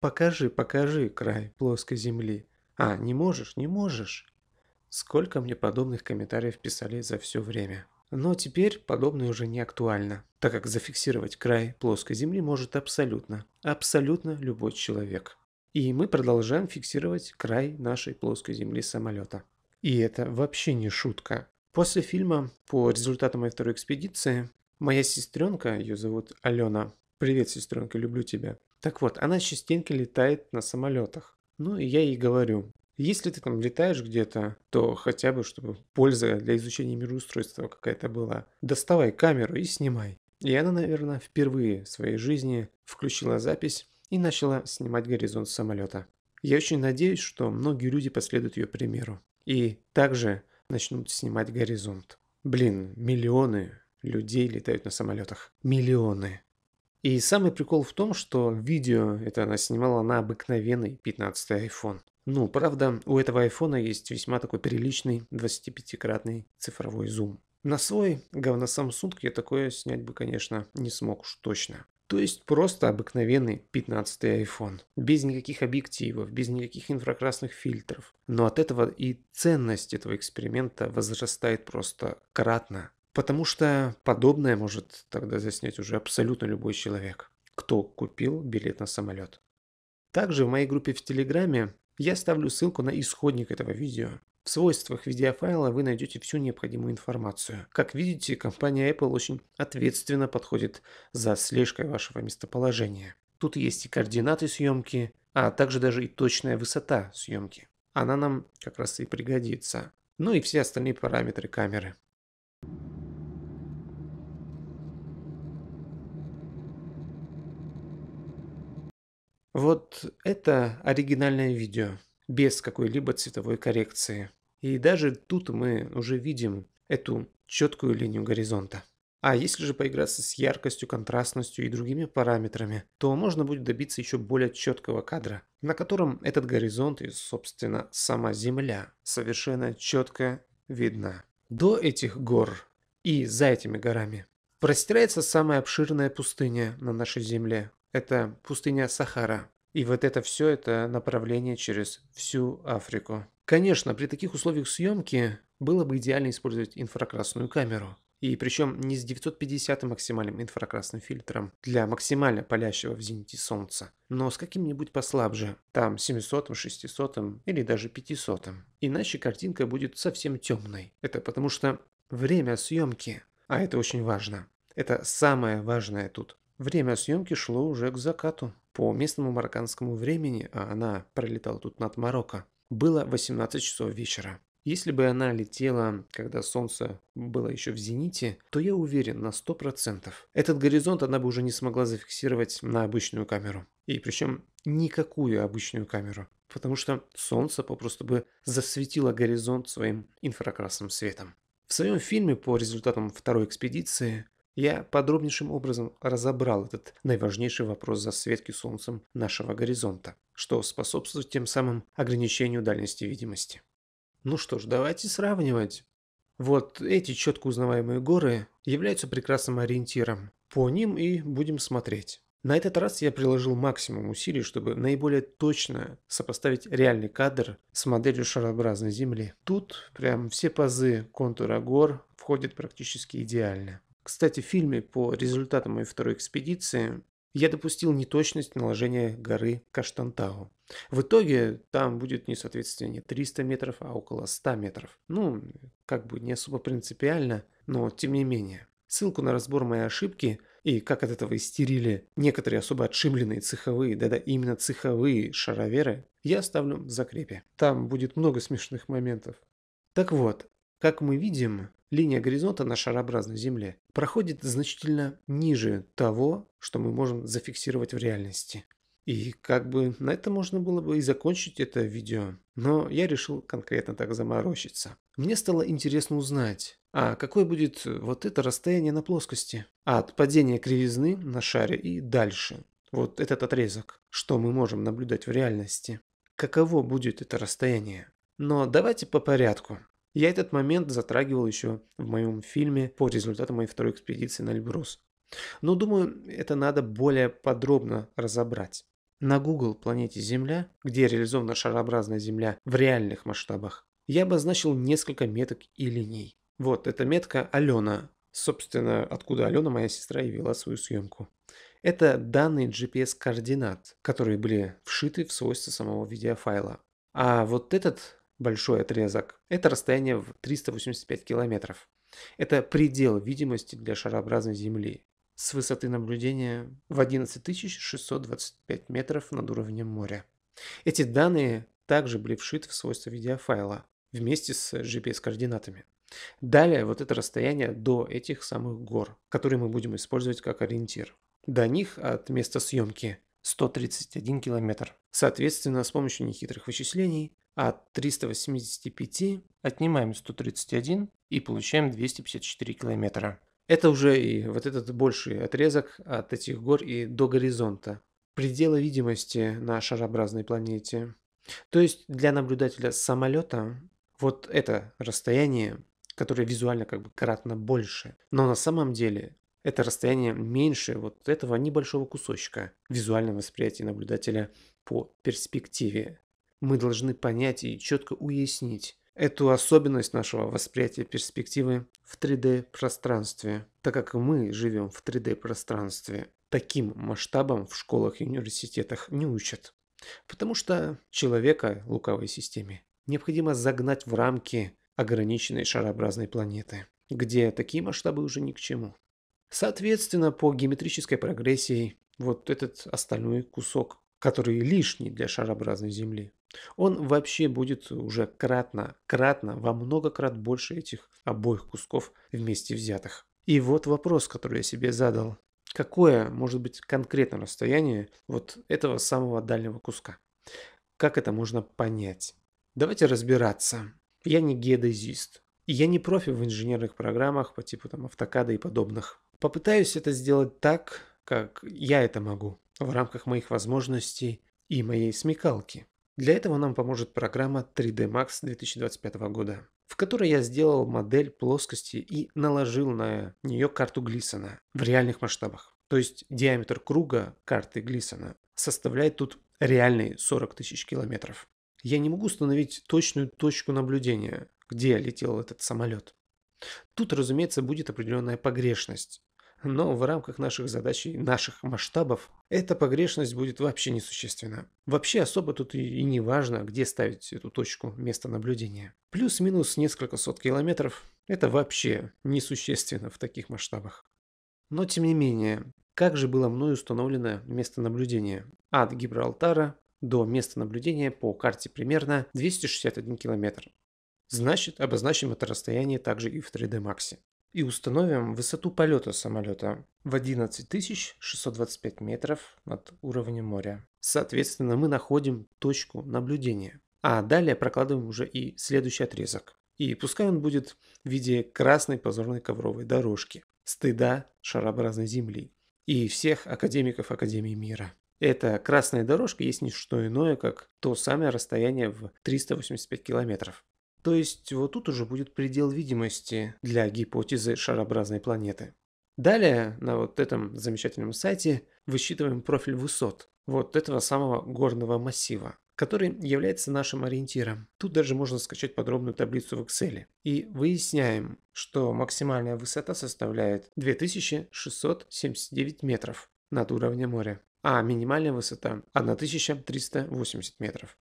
Покажи, покажи край плоской земли. А, не можешь, не можешь. Сколько мне подобных комментариев писали за все время. Но теперь подобное уже не актуально, так как зафиксировать край плоской Земли может абсолютно, абсолютно любой человек. И мы продолжаем фиксировать край нашей плоской Земли самолета. И это вообще не шутка. После фильма по результатам моей второй экспедиции моя сестренка, ее зовут Алена, привет, сестренка, люблю тебя, так вот, она частенько летает на самолетах. Ну и я ей говорю, если ты там летаешь где-то, то хотя бы, чтобы польза для изучения мироустройства какая-то была. Доставай камеру и снимай. И она, наверное, впервые в своей жизни включила запись и начала снимать горизонт самолета. Я очень надеюсь, что многие люди последуют ее примеру и также начнут снимать горизонт. Блин, миллионы людей летают на самолетах. Миллионы. И самый прикол в том, что видео это она снимала на обыкновенный 15 iPhone. Ну, правда, у этого айфона есть весьма такой приличный 25-кратный цифровой зум. На свой говно Samsung я такое снять бы, конечно, не смог уж точно. То есть просто обыкновенный 15 iPhone. Без никаких объективов, без никаких инфракрасных фильтров. Но от этого и ценность этого эксперимента возрастает просто кратно. Потому что подобное может тогда заснять уже абсолютно любой человек, кто купил билет на самолет. Также в моей группе в Телеграме я ставлю ссылку на исходник этого видео. В свойствах видеофайла вы найдете всю необходимую информацию. Как видите, компания Apple очень ответственно подходит за слежкой вашего местоположения. Тут есть и координаты съемки, а также даже и точная высота съемки. Она нам как раз и пригодится. Ну и все остальные параметры камеры. Вот это оригинальное видео, без какой-либо цветовой коррекции. И даже тут мы уже видим эту четкую линию горизонта. А если же поиграться с яркостью, контрастностью и другими параметрами, то можно будет добиться еще более четкого кадра, на котором этот горизонт и, собственно, сама Земля совершенно четко видна. До этих гор и за этими горами простирается самая обширная пустыня на нашей Земле, это пустыня Сахара. И вот это все, это направление через всю Африку. Конечно, при таких условиях съемки было бы идеально использовать инфракрасную камеру. И причем не с 950 максимальным инфракрасным фильтром для максимально палящего в зените солнца, но с каким-нибудь послабже, там 700, 600 или даже 500. Иначе картинка будет совсем темной. Это потому что время съемки, а это очень важно. Это самое важное тут. Время съемки шло уже к закату. По местному марокканскому времени, а она пролетала тут над Марокко, было 18 часов вечера. Если бы она летела, когда солнце было еще в зените, то я уверен на 100%. Этот горизонт она бы уже не смогла зафиксировать на обычную камеру. И причем никакую обычную камеру. Потому что солнце попросту бы засветило горизонт своим инфракрасным светом. В своем фильме по результатам второй экспедиции я подробнейшим образом разобрал этот наиважнейший вопрос засветки Солнцем нашего горизонта, что способствует тем самым ограничению дальности видимости. Ну что ж, давайте сравнивать. Вот эти четко узнаваемые горы являются прекрасным ориентиром. По ним и будем смотреть. На этот раз я приложил максимум усилий, чтобы наиболее точно сопоставить реальный кадр с моделью шарообразной Земли. Тут прям все пазы контура гор входят практически идеально. Кстати, в фильме по результатам моей второй экспедиции я допустил неточность наложения горы Каштантау. В итоге там будет несоответствие не 300 метров, а около 100 метров. Ну, как бы не особо принципиально, но тем не менее. Ссылку на разбор моей ошибки и как от этого истерили некоторые особо отшибленные цеховые, да-да, именно цеховые шароверы, я оставлю в закрепе. Там будет много смешных моментов. Так вот, как мы видим, Линия горизонта на шарообразной Земле проходит значительно ниже того, что мы можем зафиксировать в реальности. И как бы на это можно было бы и закончить это видео, но я решил конкретно так заморочиться. Мне стало интересно узнать, а какое будет э, вот это расстояние на плоскости? От падения кривизны на шаре и дальше. Вот этот отрезок, что мы можем наблюдать в реальности. Каково будет это расстояние? Но давайте по порядку. Я этот момент затрагивал еще в моем фильме по результатам моей второй экспедиции на Эльбрус. Но думаю, это надо более подробно разобрать. На Google планете Земля, где реализована шарообразная Земля в реальных масштабах, я обозначил несколько меток и линий. Вот, эта метка Алена. Собственно, откуда Алена, моя сестра, и вела свою съемку. Это данные GPS-координат, которые были вшиты в свойства самого видеофайла. А вот этот большой отрезок. Это расстояние в 385 километров. Это предел видимости для шарообразной Земли с высоты наблюдения в 11 625 метров над уровнем моря. Эти данные также были вшиты в свойства видеофайла вместе с GPS-координатами. Далее вот это расстояние до этих самых гор, которые мы будем использовать как ориентир. До них от места съемки 131 километр. Соответственно, с помощью нехитрых вычислений от 385 отнимаем 131 и получаем 254 километра. Это уже и вот этот больший отрезок от этих гор и до горизонта. Предела видимости на шарообразной планете. То есть для наблюдателя с самолета вот это расстояние, которое визуально как бы кратно больше. Но на самом деле это расстояние меньше вот этого небольшого кусочка визуального восприятия наблюдателя по перспективе. Мы должны понять и четко уяснить эту особенность нашего восприятия перспективы в 3D-пространстве, так как мы живем в 3D-пространстве. Таким масштабом в школах и университетах не учат. Потому что человека луковой системе необходимо загнать в рамки ограниченной шарообразной планеты, где такие масштабы уже ни к чему. Соответственно, по геометрической прогрессии вот этот остальной кусок, который лишний для шарообразной Земли, он вообще будет уже кратно, кратно, во много крат больше этих обоих кусков вместе взятых. И вот вопрос, который я себе задал. Какое может быть конкретно расстояние вот этого самого дальнего куска? Как это можно понять? Давайте разбираться. Я не геодезист. я не профи в инженерных программах по типу там автокада и подобных. Попытаюсь это сделать так, как я это могу, в рамках моих возможностей и моей смекалки. Для этого нам поможет программа 3D Max 2025 года, в которой я сделал модель плоскости и наложил на нее карту Глисона в реальных масштабах. То есть диаметр круга карты Глисона составляет тут реальные 40 тысяч километров. Я не могу установить точную точку наблюдения, где летел этот самолет. Тут, разумеется, будет определенная погрешность, но в рамках наших задач и наших масштабов эта погрешность будет вообще несущественна. Вообще особо тут и, и не важно, где ставить эту точку места наблюдения. Плюс-минус несколько сот километров – это вообще несущественно в таких масштабах. Но тем не менее, как же было мною установлено место наблюдения? От Гибралтара до места наблюдения по карте примерно 261 километр. Значит, обозначим это расстояние также и в 3D Max и установим высоту полета самолета в 11 625 метров над уровнем моря. Соответственно, мы находим точку наблюдения. А далее прокладываем уже и следующий отрезок. И пускай он будет в виде красной позорной ковровой дорожки, стыда шарообразной земли и всех академиков Академии мира. Эта красная дорожка есть не что иное, как то самое расстояние в 385 километров. То есть вот тут уже будет предел видимости для гипотезы шарообразной планеты. Далее на вот этом замечательном сайте высчитываем профиль высот вот этого самого горного массива, который является нашим ориентиром. Тут даже можно скачать подробную таблицу в Excel. И выясняем, что максимальная высота составляет 2679 метров над уровнем моря, а минимальная высота 1380 метров.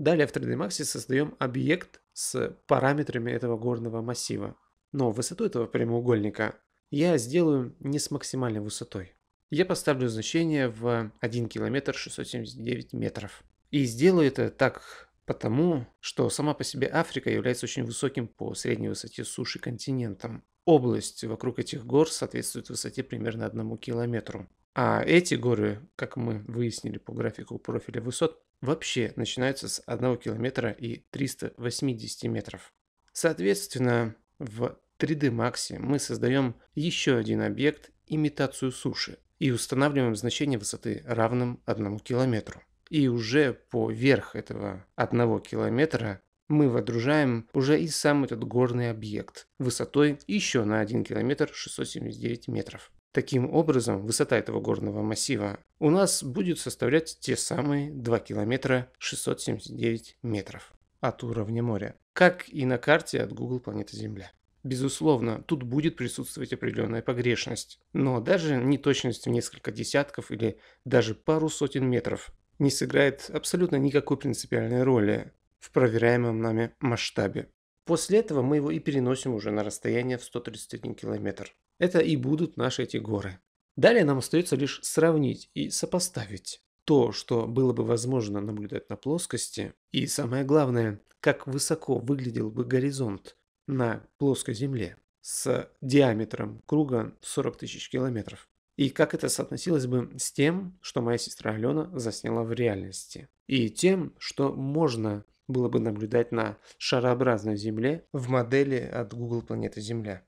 Далее в 3D Max создаем объект с параметрами этого горного массива. Но высоту этого прямоугольника я сделаю не с максимальной высотой. Я поставлю значение в 1 километр 679 метров. И сделаю это так потому, что сама по себе Африка является очень высоким по средней высоте суши континентом. Область вокруг этих гор соответствует высоте примерно одному километру. А эти горы, как мы выяснили по графику профиля высот, вообще начинаются с 1 километра и 380 метров. Соответственно, в 3D Max мы создаем еще один объект – имитацию суши и устанавливаем значение высоты равным 1 километру. И уже по верх этого 1 километра мы водружаем уже и сам этот горный объект высотой еще на 1 километр 679 метров. Таким образом, высота этого горного массива у нас будет составлять те самые 2 километра 679 метров от уровня моря, как и на карте от Google Планета Земля. Безусловно, тут будет присутствовать определенная погрешность, но даже неточность в несколько десятков или даже пару сотен метров не сыграет абсолютно никакой принципиальной роли в проверяемом нами масштабе. После этого мы его и переносим уже на расстояние в 131 километр. Это и будут наши эти горы. Далее нам остается лишь сравнить и сопоставить то, что было бы возможно наблюдать на плоскости, и самое главное, как высоко выглядел бы горизонт на плоской Земле с диаметром круга 40 тысяч километров. И как это соотносилось бы с тем, что моя сестра Алена засняла в реальности. И тем, что можно было бы наблюдать на шарообразной Земле в модели от Google Планета Земля.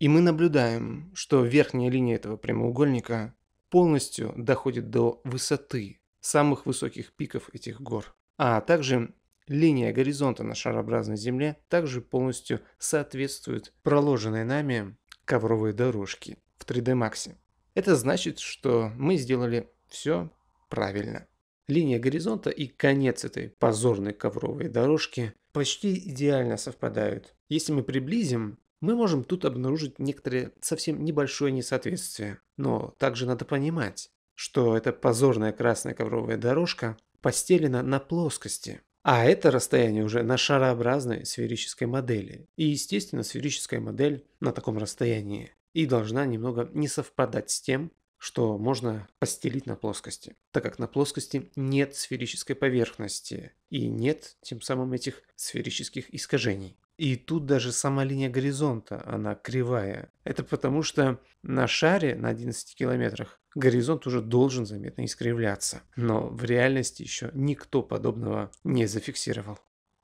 И мы наблюдаем, что верхняя линия этого прямоугольника полностью доходит до высоты самых высоких пиков этих гор. А также линия горизонта на шарообразной Земле также полностью соответствует проложенной нами ковровой дорожке в 3D Max. Это значит, что мы сделали все правильно. Линия горизонта и конец этой позорной ковровой дорожки почти идеально совпадают. Если мы приблизим мы можем тут обнаружить некоторые совсем небольшое несоответствие. Но также надо понимать, что эта позорная красная ковровая дорожка постелена на плоскости. А это расстояние уже на шарообразной сферической модели. И, естественно, сферическая модель на таком расстоянии и должна немного не совпадать с тем, что можно постелить на плоскости, так как на плоскости нет сферической поверхности и нет тем самым этих сферических искажений. И тут даже сама линия горизонта, она кривая. Это потому, что на шаре на 11 километрах горизонт уже должен заметно искривляться. Но в реальности еще никто подобного не зафиксировал.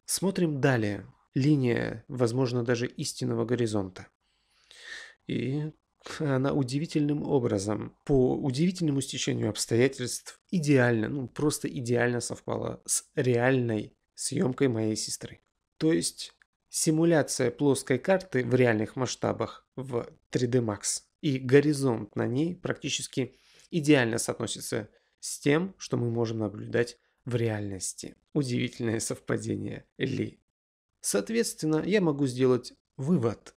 Смотрим далее. Линия, возможно, даже истинного горизонта. И она удивительным образом, по удивительному стечению обстоятельств, идеально, ну просто идеально совпала с реальной съемкой моей сестры. То есть симуляция плоской карты в реальных масштабах в 3D Max. И горизонт на ней практически идеально соотносится с тем, что мы можем наблюдать в реальности. Удивительное совпадение ли? Соответственно, я могу сделать вывод,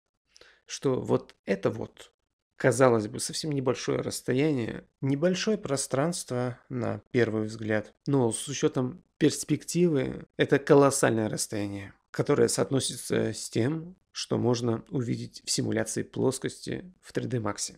что вот это вот, казалось бы, совсем небольшое расстояние, небольшое пространство на первый взгляд, но с учетом перспективы это колоссальное расстояние которое соотносится с тем, что можно увидеть в симуляции плоскости в 3D Max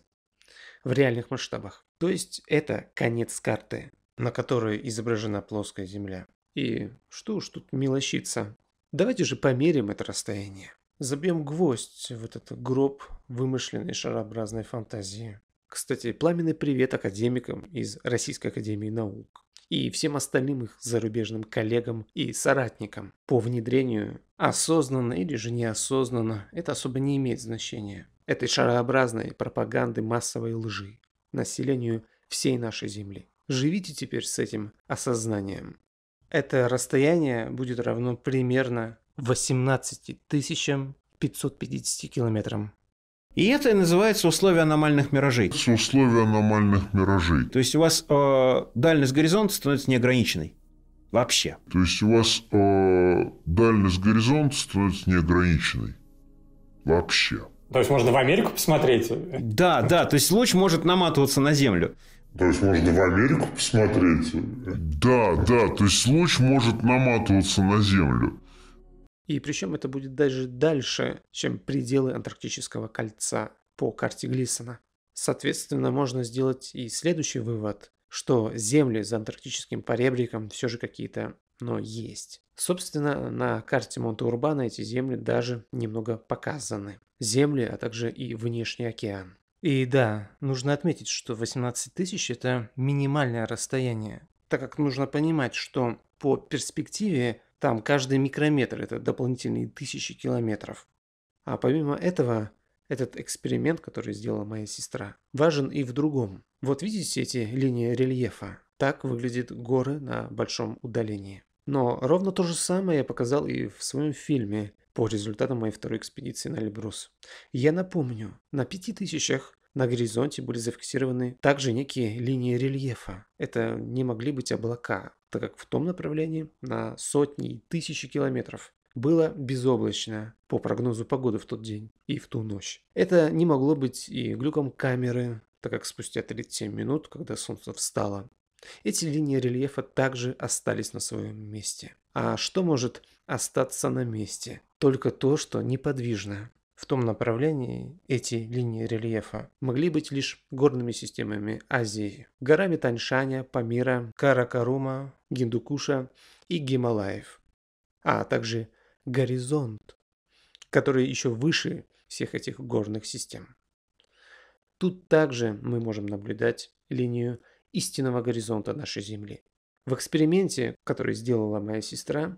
в реальных масштабах. То есть это конец карты, на которой изображена плоская Земля. И что уж тут мелочиться. Давайте же померим это расстояние. Забьем гвоздь в этот гроб вымышленной шарообразной фантазии. Кстати, пламенный привет академикам из Российской Академии Наук и всем остальным их зарубежным коллегам и соратникам по внедрению осознанно или же неосознанно, это особо не имеет значения, этой шарообразной пропаганды массовой лжи населению всей нашей Земли. Живите теперь с этим осознанием. Это расстояние будет равно примерно 18 550 километрам. И это и называется условие аномальных миражей. Это условие аномальных миражей. То есть у вас э, дальность горизонта становится неограниченной. Вообще. То есть у вас э, дальность горизонта становится неограниченной. Вообще. То есть можно в Америку посмотреть? Да, да. То есть луч может наматываться на Землю. То есть можно в Америку посмотреть? Да, да. То есть луч может наматываться на Землю. И причем это будет даже дальше, чем пределы Антарктического кольца по карте Глиссона. Соответственно, можно сделать и следующий вывод, что земли за антарктическим поребриком все же какие-то, но есть. Собственно, на карте Монте-Урбана эти земли даже немного показаны. Земли, а также и внешний океан. И да, нужно отметить, что 18 тысяч – это минимальное расстояние, так как нужно понимать, что по перспективе там каждый микрометр – это дополнительные тысячи километров. А помимо этого, этот эксперимент, который сделала моя сестра, важен и в другом. Вот видите эти линии рельефа? Так выглядят горы на большом удалении. Но ровно то же самое я показал и в своем фильме по результатам моей второй экспедиции на Лебрус. Я напомню, на пяти тысячах на горизонте были зафиксированы также некие линии рельефа. Это не могли быть облака, так как в том направлении на сотни и тысячи километров было безоблачно по прогнозу погоды в тот день и в ту ночь. Это не могло быть и глюком камеры, так как спустя 37 минут, когда солнце встало, эти линии рельефа также остались на своем месте. А что может остаться на месте? Только то, что неподвижно в том направлении эти линии рельефа могли быть лишь горными системами Азии, горами Таньшаня, Памира, Каракарума, Гиндукуша и Гималаев, а также горизонт, который еще выше всех этих горных систем. Тут также мы можем наблюдать линию истинного горизонта нашей Земли. В эксперименте, который сделала моя сестра,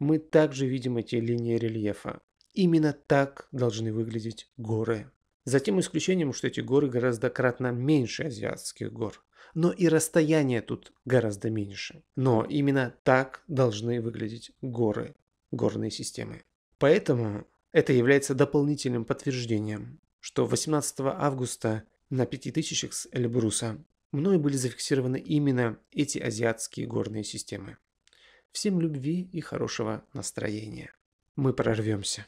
мы также видим эти линии рельефа, Именно так должны выглядеть горы. За тем исключением, что эти горы гораздо кратно меньше азиатских гор. Но и расстояние тут гораздо меньше. Но именно так должны выглядеть горы, горные системы. Поэтому это является дополнительным подтверждением, что 18 августа на 5000 с Эльбруса мной были зафиксированы именно эти азиатские горные системы. Всем любви и хорошего настроения. Мы прорвемся.